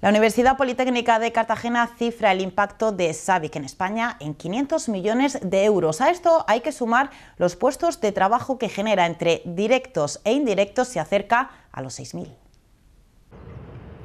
La Universidad Politécnica de Cartagena cifra el impacto de SAVIC en España en 500 millones de euros. A esto hay que sumar los puestos de trabajo que genera entre directos e indirectos, se acerca a los 6.000.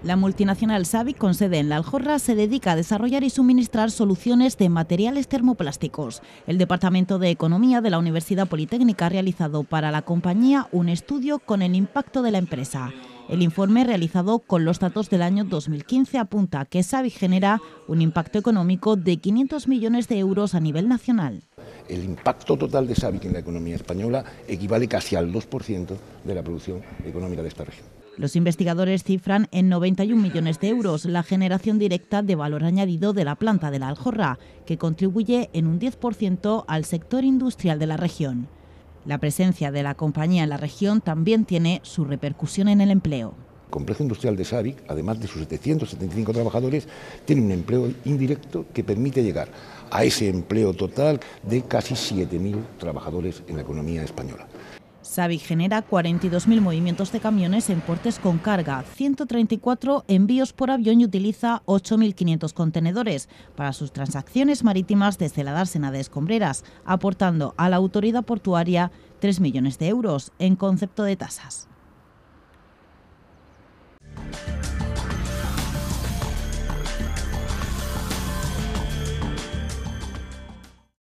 La multinacional SAVIC, con sede en La Aljorra, se dedica a desarrollar y suministrar soluciones de materiales termoplásticos. El Departamento de Economía de la Universidad Politécnica ha realizado para la compañía un estudio con el impacto de la empresa. El informe realizado con los datos del año 2015 apunta que Savi genera un impacto económico de 500 millones de euros a nivel nacional. El impacto total de SAVI en la economía española equivale casi al 2% de la producción económica de esta región. Los investigadores cifran en 91 millones de euros la generación directa de valor añadido de la planta de la Aljorra, que contribuye en un 10% al sector industrial de la región. La presencia de la compañía en la región también tiene su repercusión en el empleo. El complejo industrial de Sabic, además de sus 775 trabajadores, tiene un empleo indirecto que permite llegar a ese empleo total de casi 7.000 trabajadores en la economía española. Savi genera 42.000 movimientos de camiones en portes con carga, 134 envíos por avión y utiliza 8.500 contenedores para sus transacciones marítimas desde la dársena de Escombreras, aportando a la autoridad portuaria 3 millones de euros en concepto de tasas.